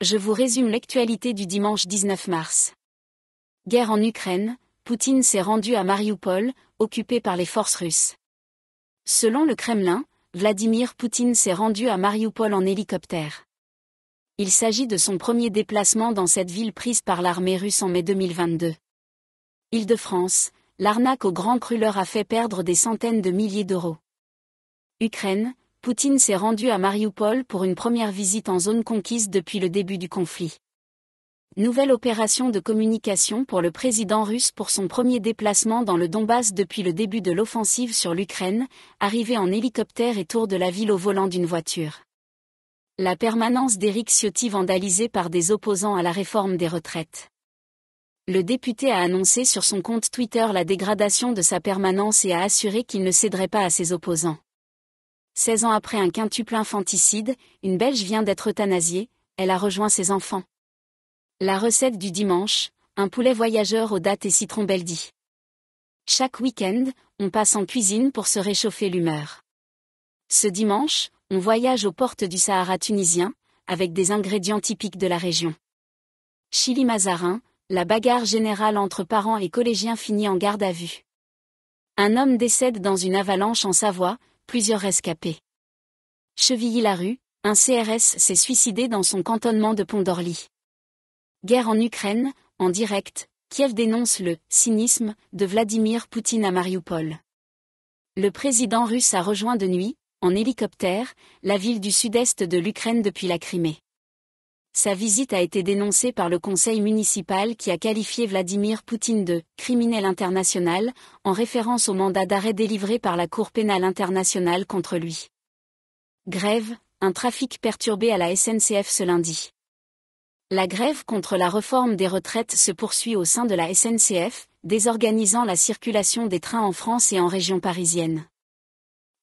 je vous résume l'actualité du dimanche 19 mars. Guerre en Ukraine, Poutine s'est rendu à Mariupol, occupé par les forces russes. Selon le Kremlin, Vladimir Poutine s'est rendu à Mariupol en hélicoptère. Il s'agit de son premier déplacement dans cette ville prise par l'armée russe en mai 2022. Île-de-France, l'arnaque au grand cru a fait perdre des centaines de milliers d'euros. Ukraine, Poutine s'est rendu à Mariupol pour une première visite en zone conquise depuis le début du conflit. Nouvelle opération de communication pour le président russe pour son premier déplacement dans le Donbass depuis le début de l'offensive sur l'Ukraine, arrivé en hélicoptère et tour de la ville au volant d'une voiture. La permanence d'Éric Ciotti vandalisée par des opposants à la réforme des retraites. Le député a annoncé sur son compte Twitter la dégradation de sa permanence et a assuré qu'il ne céderait pas à ses opposants. 16 ans après un quintuple infanticide, une Belge vient d'être euthanasiée, elle a rejoint ses enfants. La recette du dimanche, un poulet voyageur aux dates et citron beldi. Chaque week-end, on passe en cuisine pour se réchauffer l'humeur. Ce dimanche, on voyage aux portes du Sahara tunisien, avec des ingrédients typiques de la région. Chili Mazarin, la bagarre générale entre parents et collégiens finit en garde à vue. Un homme décède dans une avalanche en Savoie, plusieurs rescapés. Chevilly-la-Rue, un CRS s'est suicidé dans son cantonnement de Pont-d'Orly. Guerre en Ukraine, en direct, Kiev dénonce le cynisme de Vladimir Poutine à Mariupol. Le président russe a rejoint de nuit, en hélicoptère, la ville du sud-est de l'Ukraine depuis la Crimée sa visite a été dénoncée par le conseil municipal qui a qualifié Vladimir Poutine de criminel international, en référence au mandat d'arrêt délivré par la Cour pénale internationale contre lui. Grève, un trafic perturbé à la SNCF ce lundi. La grève contre la réforme des retraites se poursuit au sein de la SNCF, désorganisant la circulation des trains en France et en région parisienne.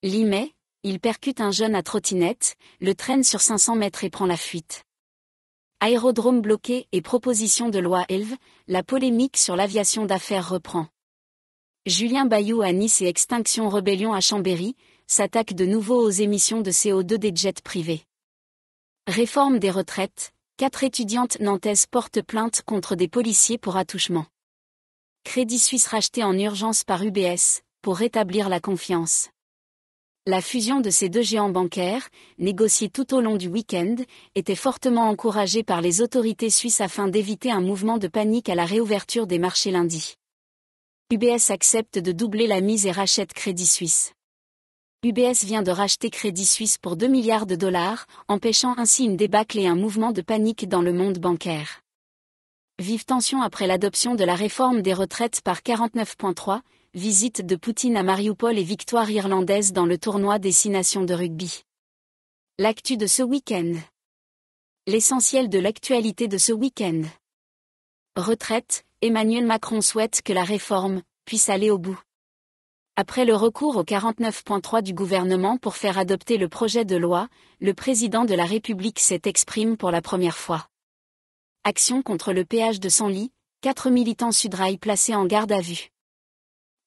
Limay, il percute un jeune à trottinette, le traîne sur 500 mètres et prend la fuite. Aérodrome bloqué et proposition de loi ELVE, la polémique sur l'aviation d'affaires reprend. Julien Bayou à Nice et Extinction Rebellion à Chambéry s'attaquent de nouveau aux émissions de CO2 des jets privés. Réforme des retraites, quatre étudiantes nantaises portent plainte contre des policiers pour attouchement. Crédit Suisse racheté en urgence par UBS, pour rétablir la confiance. La fusion de ces deux géants bancaires, négociée tout au long du week-end, était fortement encouragée par les autorités suisses afin d'éviter un mouvement de panique à la réouverture des marchés lundi. UBS accepte de doubler la mise et rachète Crédit Suisse. UBS vient de racheter Crédit Suisse pour 2 milliards de dollars, empêchant ainsi une débâcle et un mouvement de panique dans le monde bancaire. Vive tension après l'adoption de la réforme des retraites par 49.3, visite de Poutine à Mariupol et victoire irlandaise dans le tournoi des nations de rugby. L'actu de ce week-end. L'essentiel de l'actualité de ce week-end. Retraite, Emmanuel Macron souhaite que la réforme puisse aller au bout. Après le recours au 49.3 du gouvernement pour faire adopter le projet de loi, le président de la République s'est exprimé pour la première fois. Action contre le péage de lit, quatre militants sudrail placés en garde à vue.